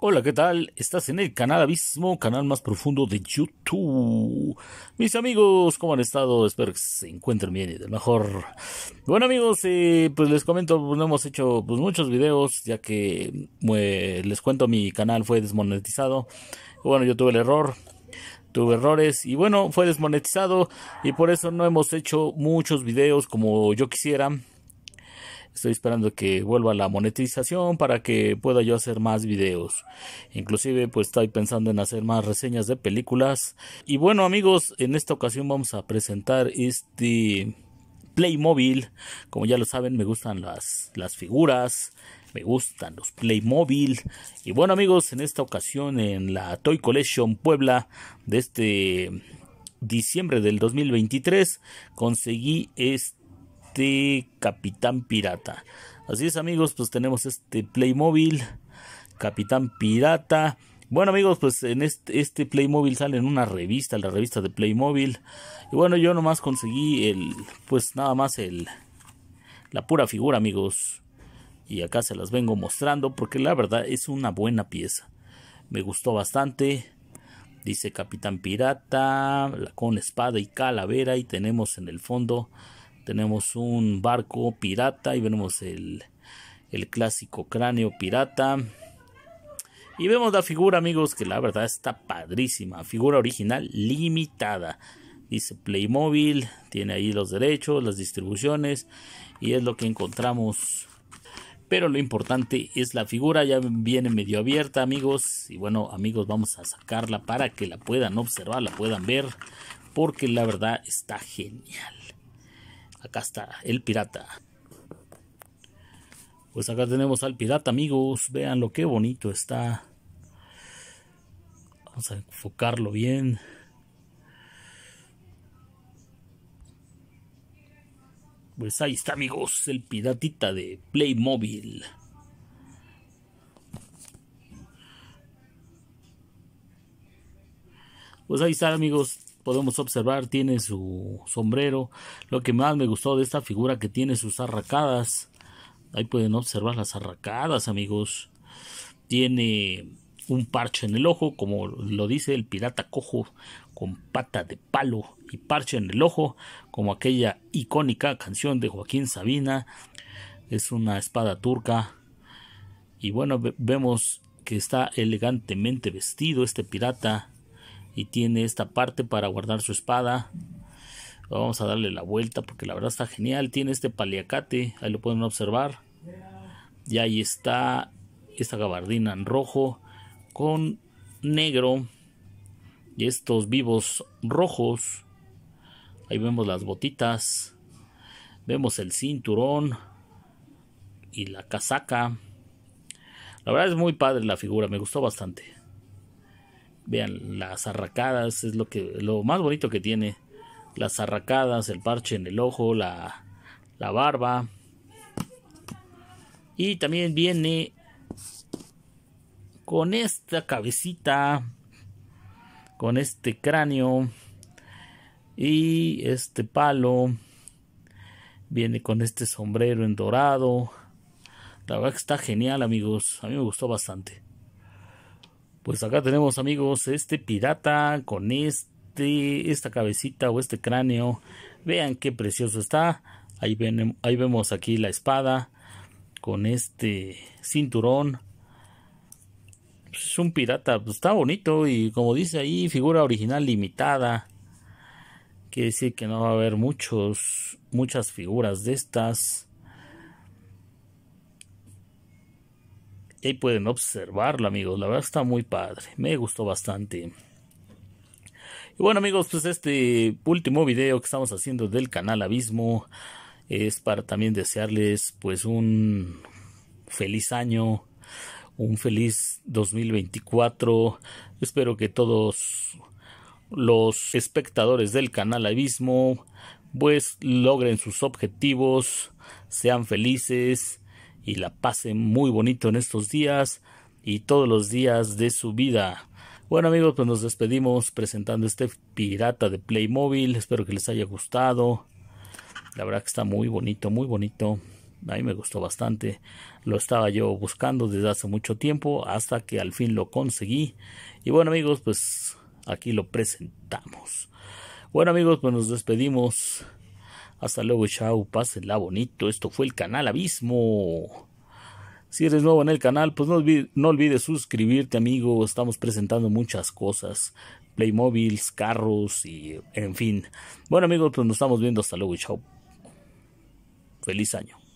Hola, ¿qué tal? Estás en el canal Abismo, canal más profundo de YouTube. Mis amigos, ¿cómo han estado? Espero que se encuentren bien y de mejor. Bueno, amigos, eh, pues les comento, pues, no hemos hecho pues, muchos videos, ya que les cuento, mi canal fue desmonetizado. Bueno, yo tuve el error, tuve errores y bueno, fue desmonetizado y por eso no hemos hecho muchos videos como yo quisiera. Estoy esperando que vuelva la monetización para que pueda yo hacer más videos. Inclusive pues estoy pensando en hacer más reseñas de películas. Y bueno amigos, en esta ocasión vamos a presentar este Playmobil. Como ya lo saben, me gustan las, las figuras, me gustan los Playmobil. Y bueno amigos, en esta ocasión en la Toy Collection Puebla de este diciembre del 2023 conseguí este este Capitán Pirata. Así es amigos, pues tenemos este Playmobil, Capitán Pirata. Bueno amigos, pues en este, este Playmobil sale en una revista, la revista de Playmobil. Y bueno, yo nomás conseguí el, pues nada más el, la pura figura amigos. Y acá se las vengo mostrando porque la verdad es una buena pieza. Me gustó bastante. Dice Capitán Pirata, con espada y calavera. Y tenemos en el fondo tenemos un barco pirata y vemos el, clásico cráneo pirata. Y vemos la figura, amigos, que la verdad está padrísima. Figura original limitada. Dice Playmobil, tiene ahí los derechos, las distribuciones y es lo que encontramos. Pero lo importante es la figura, ya viene medio abierta, amigos. Y bueno, amigos, vamos a sacarla para que la puedan observar, la puedan ver, porque la verdad está genial. Acá está, el pirata. Pues acá tenemos al pirata, amigos. Vean lo que bonito está. Vamos a enfocarlo bien. Pues ahí está, amigos, el piratita de Playmobil. Pues ahí está, amigos podemos observar tiene su sombrero. Lo que más me gustó de esta figura que tiene sus arracadas. Ahí pueden observar las arracadas, amigos. Tiene un parche en el ojo, como lo dice el pirata cojo, con pata de palo y parche en el ojo, como aquella icónica canción de Joaquín Sabina. Es una espada turca. Y bueno, vemos que está elegantemente vestido este pirata y tiene esta parte para guardar su espada. Vamos a darle la vuelta porque la verdad está genial. Tiene este paliacate, ahí lo pueden observar. Y ahí está esta gabardina en rojo con negro y estos vivos rojos. Ahí vemos las botitas, vemos el cinturón y la casaca. La verdad es muy padre la figura, me gustó bastante. Vean, las arracadas es lo que lo más bonito que tiene. Las arracadas, el parche en el ojo, la, la barba. Y también viene con esta cabecita, con este cráneo y este palo. Viene con este sombrero en dorado. La verdad que está genial, amigos. A mí me gustó bastante. Pues acá tenemos amigos este pirata con este, esta cabecita o este cráneo. Vean qué precioso está. Ahí, ahí vemos aquí la espada con este cinturón. Es un pirata, pues está bonito y como dice ahí, figura original limitada. Quiere decir que no va a haber muchos, muchas figuras de estas. Y ahí pueden observarlo, amigos. La verdad está muy padre. Me gustó bastante. Y bueno, amigos, pues este último video que estamos haciendo del canal Abismo es para también desearles pues un feliz año, un feliz 2024. Espero que todos los espectadores del canal Abismo pues logren sus objetivos, sean felices y la pase muy bonito en estos días y todos los días de su vida. Bueno amigos, pues nos despedimos presentando este pirata de Playmobil. Espero que les haya gustado. La verdad que está muy bonito, muy bonito. A mí me gustó bastante. Lo estaba yo buscando desde hace mucho tiempo hasta que al fin lo conseguí. Y bueno amigos, pues aquí lo presentamos. Bueno amigos, pues nos despedimos. Hasta luego, chao, pásenla bonito. Esto fue el canal Abismo. Si eres nuevo en el canal, pues no, olvides, suscribirte, amigo. Estamos presentando muchas cosas. Playmobiles, carros y en fin. Bueno, amigos, pues nos estamos viendo. Hasta luego chao. Feliz año.